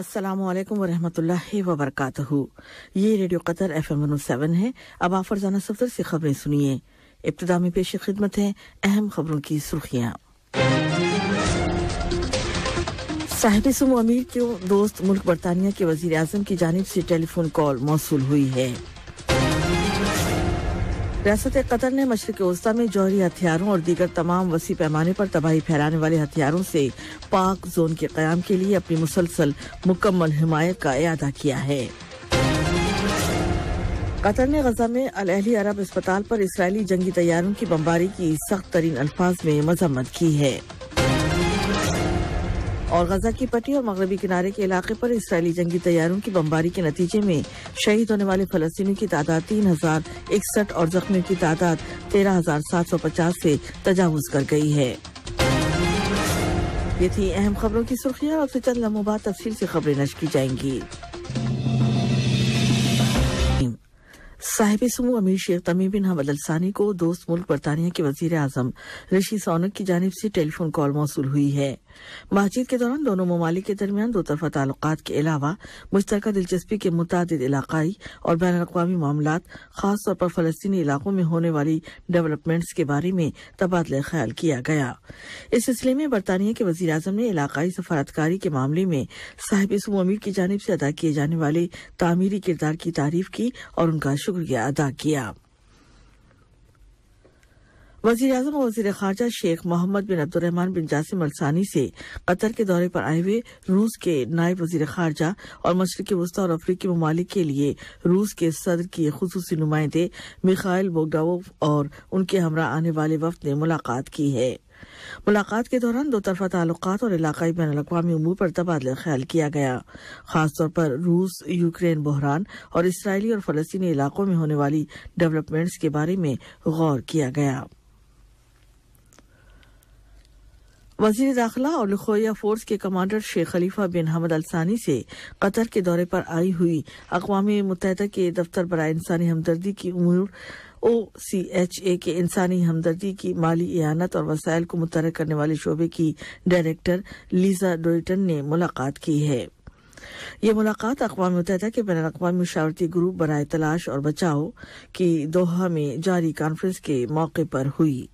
अस्सलाम वालेकुम वरहमतुल्लाहि वबरकातुहू ये radio Qatar F M seven है अब आप फरजाना सफर से खबरें सुनिए इब्तदा में पेश खिदमत है अहम खबरों की सुर्खियाँ साहिब सुम अमीर के दोस्त मुल्क बरतानिया के वजीर अजम की जानब से टेलीफोन कॉल मौसू हुई है रियासत कतर ने मशरक वस्ता में जौहरी हथियारों और दीगर तमाम वसी पैमाने पर तबाही फैलाने वाले हथियारों से पाक जोन के क्याम के लिए अपनी मुसलसल मुकम्मल हिमायत का अदा किया है कतर ने गजा में अलहली अरब अस्पताल पर इसराइली जंगी तैयारों की बमबारी की सख्त तरीन अल्फाज में मजम्मत की है और गजा की पट्टी और मगरबी किनारे के इलाके पर इसराइली जंगी तैयारों की बमबारी के नतीजे में शहीद होने वाले फलस्तीनियों की तादाद तीन हजार इकसठ और जख्मियों की तादाद तेरह हजार सात सौ पचास ऐसी तजावज कर गयी है ये थी अहम खबरों की सुर्खियाँ और से चंद लम्हों बाद तफसील से खबरें नष्ट की जाएंगी साहिब समू अमीर शेख तमीम बिन हमद अलसानी को दोस्त मुल्क बरतानिया के वजीर आजम ऋषि सोनक की जानब ऐसी टेलीफोन कॉल मौसू हुई है बातचीत के दौरान दोनों ममालिक के दरमियान दो तरफ़ा ताल्लुक के अलावा मुश्तर दिलचस्पी के मुताद इलाकई और बैन अवी मामला खासतौर पर फलस्तनी इलाकों में होने वाली डेवलपमेंट्स के बारे में तबादला ख्याल किया गया इस सिलसिले में बरतानिया के वजी अजम ने इलाकई सफारतकारी के मामले में साहिब सूमी की जानब से अदा किए जाने वाले तामीरी किरदार की तारीफ की और उनका शुक्रिया अदा किया वजीर अजम और वजीर खारजा शेख मोहम्मद बिन अब्दुलरहमान बिन जासिम अलसानी से कतर के दौरे पर आए हुए रूस के नायब वजीर खारजा और मशरक वस्ती और अफ्रीकी ममालिक के लिए रूस के सदर के खसूस नुमाइंदे मिखाइल बोगडाव और उनके हमरा आने वाले वफद ने मुलाकात की है मुलाकात के दौरान दो तरफा ताल्लुक और इलाकाई बैन अवी अमूर पर तबादला ख्याल किया गया खासतौर पर रूस यूक्रेन बहरान और इसराइली और फलस्तीनी इलाकों में होने वाली डेवलपमेंट्स के बारे में गौर किया गया वजीर दाखिला और लखोया फोर्स के कमांडर शेख खलीफा बिन हमद अलसानी से कतर के दौरे पर आई हुई अकवा मुत के दफ्तर बर इंसानी हमदर्दी की उम्र ओ सी एच ए के इंसानी हमदर्दी की माली इहानत और वसायल को मुतहर करने वाले शोबे की डायरेक्टर लीजा डोयटन ने मुलाकात की है यह मुलाकात अकवा मुतहदा के बैन अवी मशावरती ग्रुप बरए तलाश और बचाव की दोहा में जारी कॉन्फ्रेंस के मौके पर हुई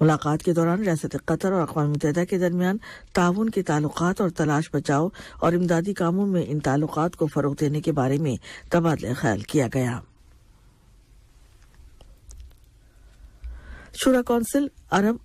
मुलाकात के दौरान रियात कतर और अकवा मुतहदा के दरमियान ताउन के ताल्लुक और तलाश बचाव और इमदादी कामों में इन ताल्लुक को फ़रोग देने के बारे में तबादला ख्याल किया गया शुरा कौंसिल अरब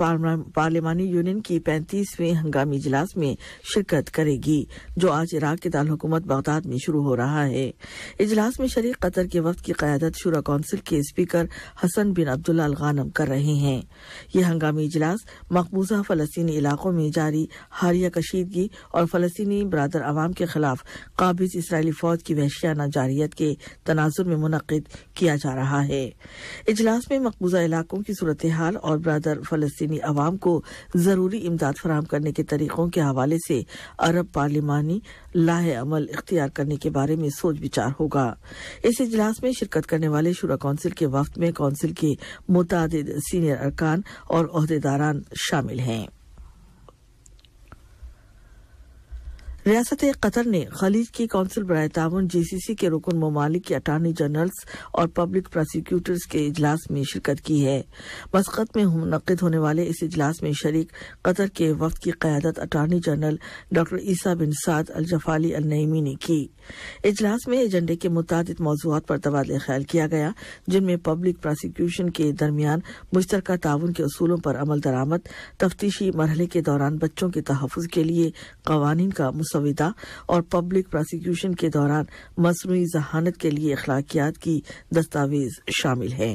पार्लियामानी यूनियन की पैंतीसवें हंगामी इजलास में शिरकत करेगी जो आज इराक की दाल बगदाद में शुरू हो रहा है इजलास में शरीक कतर के वक्त की क्यादत शुरा कौंसिल के speaker Hassan bin Abdullah Al Ghanim कर रहे हैं ये हंगामी इजलास मकबूजा फलस्तनी इलाकों में जारी हालिया कशीदगी और फलस्तनी बरदर अवाम के खिलाफ काबिज इसराइली फौज की वहशियाना जारियत के तनाजुर में मुनद किया जा रहा है इजलास में मकबूजा इलाकों की सूरत हाल और ब्रदर फलस्तीनी अवाम को ज़रूरी इमदाद फराम करने के तरीक़ों के हवाले से अरब पार्लिमानी लाह अमल इख्तियार करने के बारे में सोच विचार होगा इस इजलास में शिरकत करने वाले शुरा कौंसिल के वफद में कौंसिल के मुतद सीनियर अरकान और अहदेदारान शामिल हैं रियासत कतर ने खलीज की कौंसिल बरए ताउन सी के रुकन ममालिक के अटारनी जनरल्स और पब्लिक प्रोसिक्यूटर्स के इजलास में शिरकत की है मस्कत में मुनद होने वाले इस इजलास में शरीक कतर के वफद की क्यादत अटारनी जनरल डॉ ईसा बिन साद अल जफाली अल नईमी ने की इजलास में एजेंडे के मुताद मौजूद पर तबादला ख्याल किया गया जिनमें पब्लिक प्रोसिक्यूशन के दरमियान मुश्तर ताउन के असूलों पर अमल दरामद तफ्तीशी मरहले के दौरान बच्चों के तहफ़ के लिए कवानीन का संविदा और पब्लिक प्रोसिक्यूशन के दौरान मसनू जहानत के लिए अखलाकियात की दस्तावेज शामिल हैं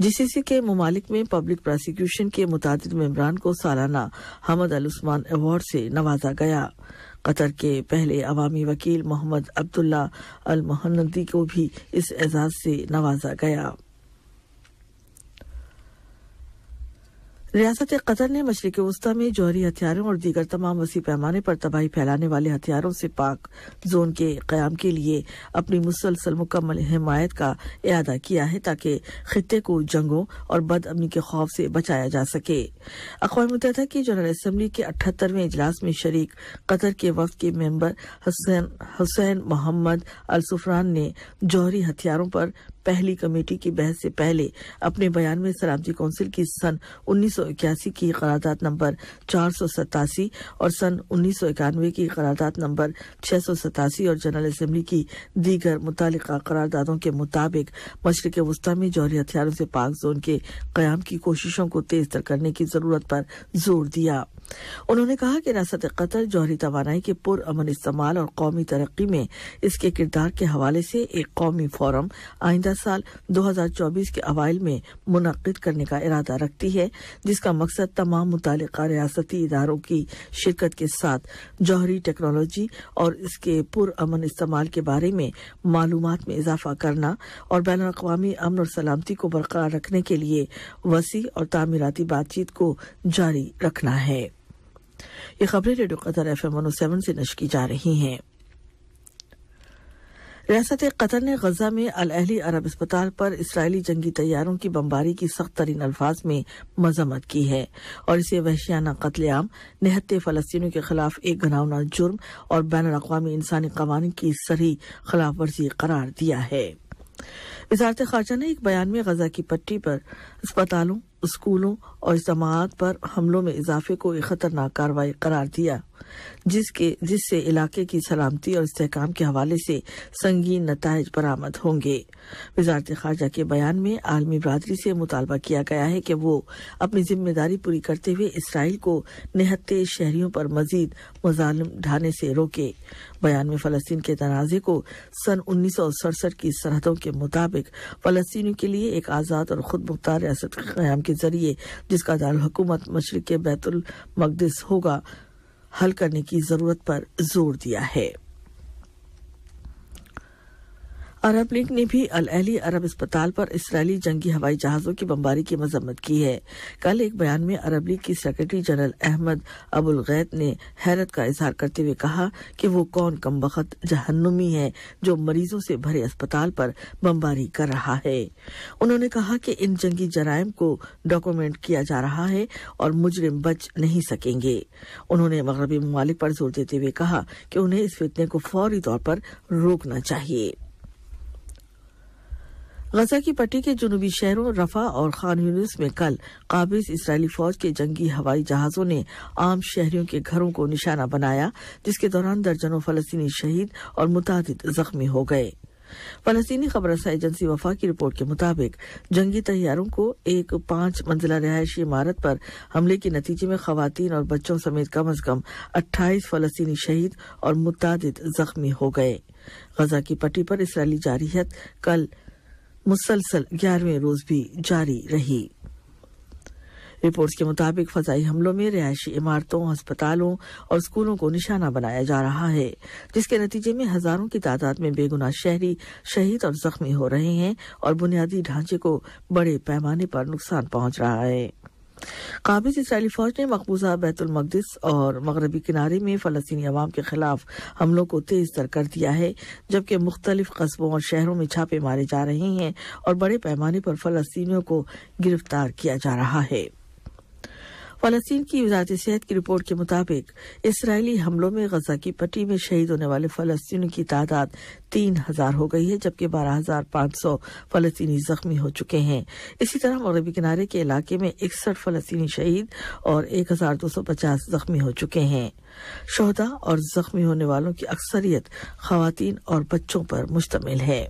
जीसीसी के ममालिक में पब्लिक प्रोसिक्यूशन के मुताद मम्बरान को सालाना हमद अल उस्मान अवार्ड से नवाजा गया कतर के पहले अवामी वकील मोहम्मद अब्दुल्ला अल मोहनदी को भी इस एजाज से नवाजा गया रियासत कतर ने मशरक वस्ती में जौहरी हथियारों और दीगर तमाम वसी पैमाने पर तबाही फैलाने वाले हथियारों से पाक जोन के क्याम के लिए अपनी मुसलसल मुकम्मल हमायत का अदा किया है ताकि खत्े को जंगों और बदअमनी के खौफ से बचाया जा सके अकवा मुत की जनरल असम्बली के अठहत्तरवें इजलास में शरीक कतर के वक्त के मेम्बर हुसैन हुसैन मोहम्मद अलसुफरान ने जौहरी हथियारों पर पहली कमेटी की बहस से पहले अपने बयान में सलामती काउंसिल की सन 1981 की करारदाद नंबर चार और सन उन्नीस की करारदाद नंबर छह और जनरल असम्बली की दीगर मुतल करारदादों के मुताबिक मशरक वस्ता में जौहरी हथियारों से पाक जोन के क्याम की कोशिशों को तेज तर करने की जरूरत पर जोर दिया उन्होंने कहा कि रियासत कतर जौहरी तोानाई के पुरअमन इस्तेमाल और कौमी तरक्की में इसके किरदार के हवाले से एक कौमी फोरम आइंदा साल दो हजार चौबीस के अवाइल में मुनद करने का इरादा रखती है जिसका मकसद तमाम मुतल रियाती इदारों की शिरकत के साथ जौहरी टेक्नोलॉजी और इसके पुरमन इस्तेमाल के बारे में मालूम में इजाफा करना और बैन अवी अमन और सलामती को बरकरार रखने के लिए वसी और तमीराती बातचीत को जारी रखना है ये खबरें radio Qatar F M one से नश की जा रही हैं रियासत कतर ने गजा में अल अहली अरब अस्पताल पर इसराइली जंगी तैयारों की बमबारी की सख्त तरीन अल्फाज में मजम्मत की है और इसे वहशियाना कतलेआम निहत्ते फलस्तियों के खिलाफ एक घनावना जुर्म और बैन अवी इंसानी कवानी की सरी खिलाफ वर्जी करार दिया है वजारत खारजा ने एक बयान में गजा की पट्टी पर अस्पतालों स्कूलों और जमात पर हमलों में इजाफे को एक खतरनाक कार्रवाई करार दिया जिसके जिससे इलाके की सलामती और इसकाम के हवाले से संगीन नतज बरामद होंगे वजारत खारजा के बयान में आलमी बरदरी से मुतालबा किया गया है कि वो अपनी जिम्मेदारी पूरी करते हुए इसराइल को निहत्ते शहरियों पर मजीद मजालम ढाने से रोके बयान में फलस्तीन के तनाजे को सन उन्नीस सौ सड़सठ की सरहदों के मुताबिक फलस्तियों के लिए एक आज़ाद और खुद मुख्तार रियासत के क्याम जरिए जिसका दारकूमत मशरक बैतुल मकदस होगा हल करने की जरूरत पर जोर दिया है अरब लीग ने भी अल अली अरब अस्पताल पर इसराइली जंगी हवाई जहाजों की बमबारी की मजम्मत की है कल एक बयान में अरब लीग की secretary general Ahmed Aboul Gheit ने हैरत का इजहार करते हुए कहा कि वो कौन कम वक्त जहन्नुमी है जो मरीजों से भरे अस्पताल पर बमबारी कर रहा है उन्होंने कहा कि इन जंगी जराइम को डॉक्यूमेंट किया जा रहा है और मुजरिम बच नहीं सकेंगे उन्होंने मगरबी ममालिक पर जोर देते हुए कहा कि उन्हें इस फितने को फौरी तौर पर रोकना चाहिए गजा की पट्टी के जुनूबी शहरों रफा और खान यूनिस में कल काबिज इसराइली फौज के जंगी हवाई जहाजों ने आम शहरियों के घरों को निशाना बनाया जिसके दौरान दर्जनों फलस्तीनी शहीद और मुताद जख्मी हो गए फलस्तीनी खबर एजेंसी वफा की रिपोर्ट के मुताबिक जंगी तैयारों को एक पांच मंजिला रिहायशी इमारत पर हमले के नतीजे में खातन और बच्चों समेत कम अज कम अट्ठाईस फलस्तीनी शहीद और मुताद जख्मी हो गए गजा की पट्टी पर इसराइली जारहियत कल मुसलसल ग्यारहवें रोज भी जारी रही रिपोर्ट्स के मुताबिक फजाई हमलों में रिहायशी इमारतों अस्पतालों और स्कूलों को निशाना बनाया जा रहा है जिसके नतीजे में हजारों की तादाद में बेगुनाह शहरी शहीद और जख्मी हो रहे हैं और बुनियादी ढांचे को बड़े पैमाने पर नुकसान पहुंच रहा है काबिज इसराइली फौज ने मकबूजा बैतुलमकदस और मगरबी किनारे में फलस्तनी अवाम के खिलाफ हमलों को तेज तर कर दिया है जबकि मुख्तलिफ कस्बों और शहरों में छापे मारे जा रहे हैं और बड़े पैमाने पर फलस्तियों को गिरफ्तार किया जा रहा है फलस्तीन की वजारत सेहत की रिपोर्ट के मुताबिक इसराइली हमलों में गजा की पट्टी में शहीद होने वाले फलस्तीनियों की तादाद तीन हजार हो गई है जबकि बारह हजार पांच सौ फलस्तीनी जख्मी हो चुके हैं इसी तरह मौरबी किनारे के इलाके में इकसठ फलस्तीनी शहीद और एक हजार दो सौ पचास जख्मी हो चुके हैं शहदा और जख्मी होने वालों की अक्सरियत खातन और बच्चों पर मुश्तमिल है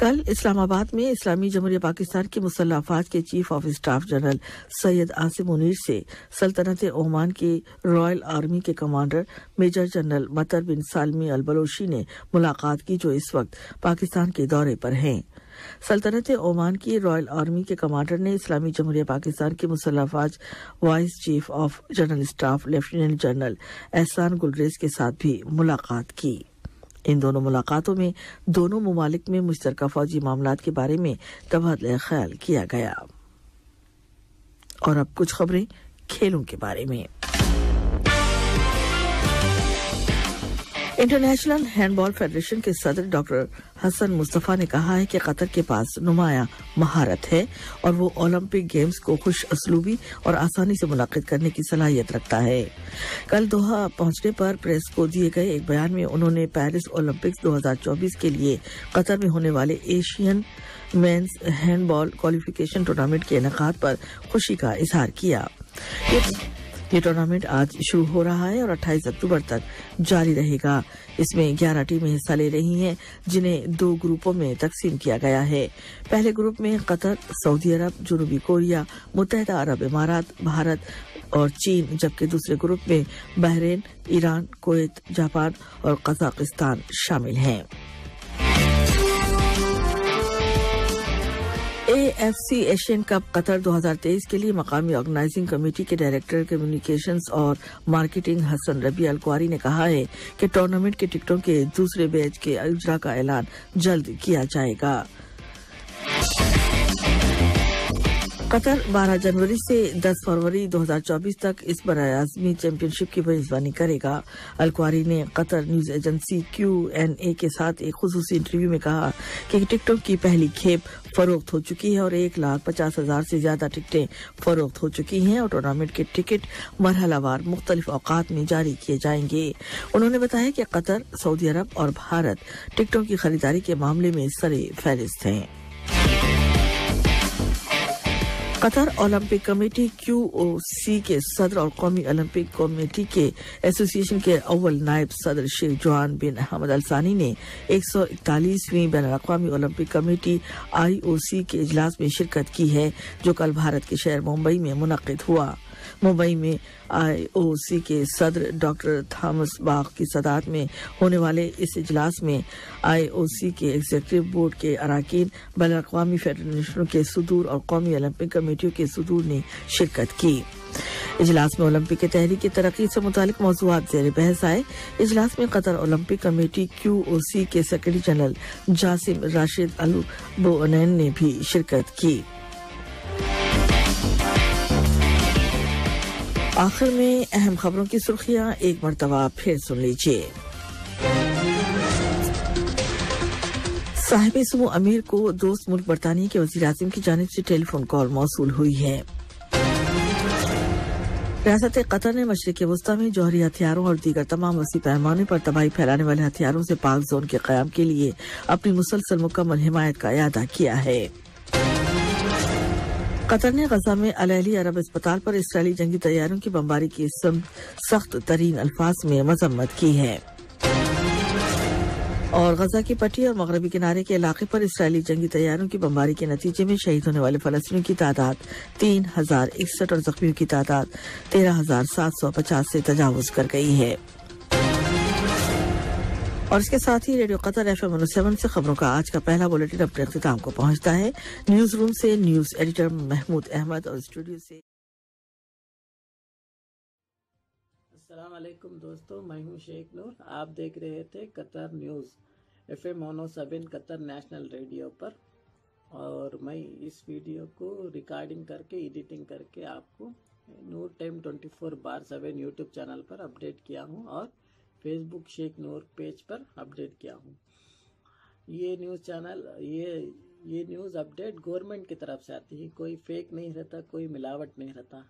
कल इस्लामाबाद में इस्लामी जमहूरिया पाकिस्तान के मुसल्ला के chief of staff general Syed Asim Munir से सल्तनत ओमान के रॉयल आर्मी के commander major general Matar bin Salmi अल बलोशी ने मुलाकात की जो इस वक्त पाकिस्तान के दौरे पर हैं सल्तनत ओमान की रॉयल आर्मी के कमांडर ने इस्लामी जमहूर पाकिस्तान के मुसल्लाफाज vice chief of general staff lieutenant general Ehsan Gulrez के साथ भी मुलाकात की इन दोनों मुलाकातों में दोनों ममालिक में मुश्तर फौजी मामला के बारे में तबादला ख्याल किया गया और अब कुछ खबरें खेलों के बारे में इंटरनेशनल हैंडबॉल फेडरेशन के सदर डॉक्टर हसन मुस्तफ़ा ने कहा है कि कतर के पास नुमाया महारत है और वो ओलंपिक गेम्स को खुश असलूबी और आसानी से मुनद करने की सलाहियत रखता है कल दोहा पहुंचने पर प्रेस को दिए गए एक बयान में उन्होंने पेरिस ओलंपिक्स 2024 के लिए कतर में होने वाले Asian men's handball qualification tournament के इनका पर खुशी का इजहार किया ये टूर्नामेंट आज शुरू हो रहा है और 28 अक्टूबर तक जारी रहेगा इसमें 11 टीमें हिस्सा ले रही हैं जिन्हें दो ग्रुपों में तकसीम किया गया है पहले ग्रुप में कतर सऊदी अरब जनूबी कोरिया मुतहदा अरब इमारात भारत और चीन जबकि दूसरे ग्रुप में बहरेन ईरान कोत जापान और कजाकिस्तान शामिल हैं एएफसी एशियन कप कतर 2023 के लिए मकामी ऑर्गेनाइजिंग कमेटी के डायरेक्टर कम्युनिकेशंस और मार्केटिंग हसन रबी अलकुआरी ने कहा है कि टूर्नामेंट के टिकटों के दूसरे बैच के अजरा का ऐलान जल्द किया जाएगा कतर 12 जनवरी से 10 फरवरी 2024 तक इस बर आजमी चैंपियनशिप की मेजबानी करेगा अलकुआरी ने Qatar News Agency Q N A के साथ एक खसूस इंटरव्यू में कहा कि टिकटों की पहली खेप फरोख्त हो चुकी है और एक लाख पचास हजार से ज्यादा टिकटें फरोख्त हो चुकी हैं और टूर्नामेंट के टिकट मरहलावार मुख्तलिफ अवकात में जारी किए जाएंगे उन्होंने बताया कि कतर सऊदी अरब और भारत टिकटों की खरीदारी के मामले में सरे फहरिस्त हैं Qatar Olympic Committee Q C के सदर और कौमी ओलंपिक कमेटी के एसोसिएशन के अव्वल नायब सदर Sheikh Joaan bin Ahmed Al Thani ने एक सौ इकतालीसवीं बैन अवी Olympic Committee I O C के इजलास में शिरकत की है जो कल भारत के शहर मुंबई में मुनद हुआ मुंबई में आईओसी के सदर डॉक्टर थॉमस बाग की सदात में होने वाले इस इजलास में आईओसी के एग्जीक्यूटिव बोर्ड के अरकान बैन अवी के सदूर और कौमी ओलंपिक कमेटियों के सदूर ने शिरकत की इजलास में ओलंपिक के तहरीक की तरक्की से मुतल मौजूद जेर बहस आए इजलास में Qatar Olympic Committee Q O C के सेक्रेटरी जनरल जासिम राशिद अलू बोन ने भी शिरकत की आखिर में अहम खबरों की सुर्खियां एक मरतबा फिर सुन लीजिए साहिब सुमो अमीर को दोस्त मुल्क बरतानिया के वजी अजम की जानब से टेलीफोन कॉल मौसू हुई है रियासत कतर ने मशरक वस्ती में जौहरी हथियारों और दीगर तमाम वसी पैमाने पर तबाही फैलाने वाले हथियारों से पाक जोन के क्याम के लिए अपनी मुसलसल मुकम्मल हिमायत का अदा किया है कतर ने गजा में अलहली अरब अस्पताल पर इसराइली जंगी तैयारियों की बमबारी की सख्त तरीन अल्फाज में मजम्मत की है और गजा की पट्टी और मगरबी किनारे के इलाके पर इसराइली जंगी तैयारों की बमबारी के नतीजे में शहीद होने वाले फलस्तियों की तादाद तीन हजार इकसठ और जख्मियों की तादाद तेरह हजार सात सौ पचास से तजावज कर गई है और इसके साथ ही radio Qatar F M seven से खबरों का आज का पहला बुलेटिन अपने अख्ताम को पहुंचता है न्यूज रूम से न्यूज एडिटर महमूद अहमद और स्टूडियो से असलम दोस्तों मैं हूं शेख नूर आप देख रहे थे Qatar news F M seven सबिन कतर नेशनल रेडियो पर और मैं इस वीडियो को रिकॉर्डिंग करके एडिटिंग करके आपको Noor time twenty four bar seven YouTube channel पर अपडेट किया हूँ और फेसबुक शेख नूर पेज पर अपडेट किया हूँ ये न्यूज़ चैनल ये ये न्यूज़ अपडेट गवर्नमेंट की तरफ से आती है कोई फेक नहीं रहता कोई मिलावट नहीं रहता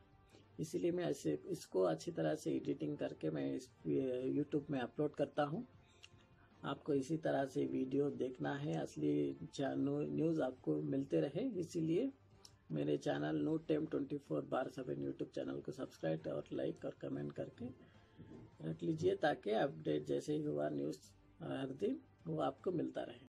इसीलिए मैं ऐसे इसको अच्छी तरह से एडिटिंग करके मैं इस यूट्यूब में अपलोड करता हूँ आपको इसी तरह से वीडियो देखना है असली न्यूज़ आपको मिलते रहे इसीलिए मेरे channel Noor time twenty four bar seven YouTube channel को सब्सक्राइब और लाइक और कमेंट करके रख लीजिए ताकि अपडेट जैसे ही हुआ न्यूज़ हर दिन वो आपको मिलता रहे